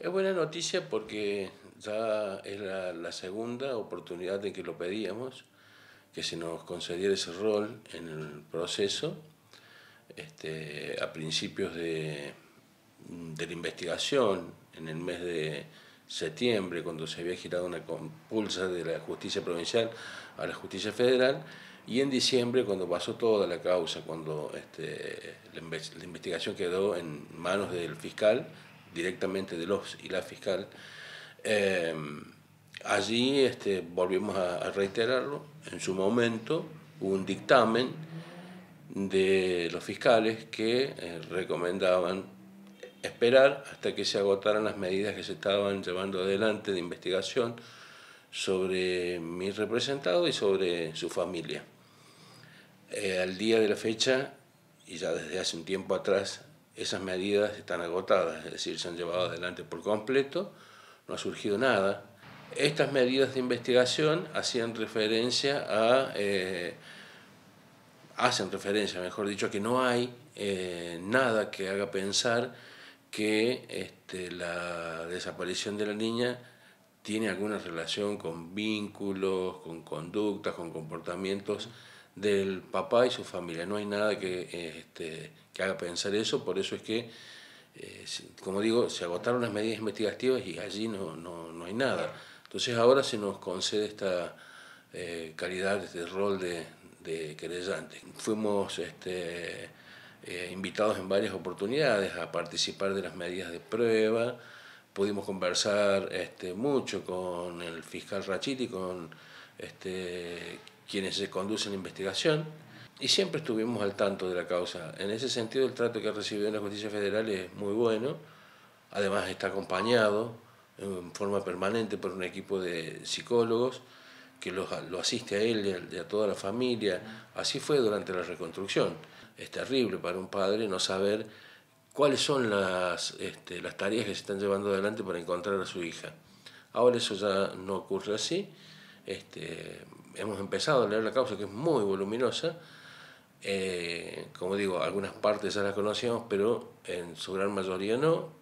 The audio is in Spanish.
Es buena noticia porque ya es la, segunda oportunidad en que lo pedíamos, que se nos concediera ese rol en el proceso. Este, a principios de, de, la investigación, en el mes de septiembre, cuando se había girado una compulsa de la justicia provincial a la justicia federal, y en diciembre, cuando pasó toda la causa, cuando este, la investigación quedó en manos del fiscal, directamente de los y la fiscal, eh, allí este, volvimos a, reiterarlo, en su momento hubo un dictamen de los fiscales que eh, recomendaban esperar hasta que se agotaran las medidas que se estaban llevando adelante de investigación sobre mi representado y sobre su familia. Eh, al día de la fecha, y ya desde hace un tiempo atrás, esas medidas están agotadas, es decir, se han llevado adelante por completo, no ha surgido nada. Estas medidas de investigación hacían referencia a, eh, hacen referencia, mejor dicho, a que no hay eh, nada que haga pensar que este, la desaparición de la niña tiene alguna relación con vínculos, con conductas, con comportamientos del papá y su familia. No hay nada que, este, haga pensar eso, por eso es que, eh, como digo, se agotaron las medidas investigativas y allí no, hay nada. Entonces ahora se nos concede esta eh, calidad, este rol de, querellante. Fuimos este, eh, invitados en varias oportunidades a participar de las medidas de prueba, pudimos conversar este, mucho con el fiscal Rachiti, con este, quienes se conducen la investigación, y siempre estuvimos al tanto de la causa. En ese sentido, el trato que ha recibido en la justicia federal es muy bueno, además está acompañado en forma permanente por un equipo de psicólogos que lo, lo asiste a él y a, toda la familia. Así fue durante la reconstrucción. Es terrible para un padre no saber cuáles son las, este, las tareas que se están llevando adelante para encontrar a su hija. Ahora eso ya no ocurre así. Este, hemos empezado a leer la causa que es muy voluminosa. Eh, como digo, algunas partes ya las conocíamos, pero en su gran mayoría no.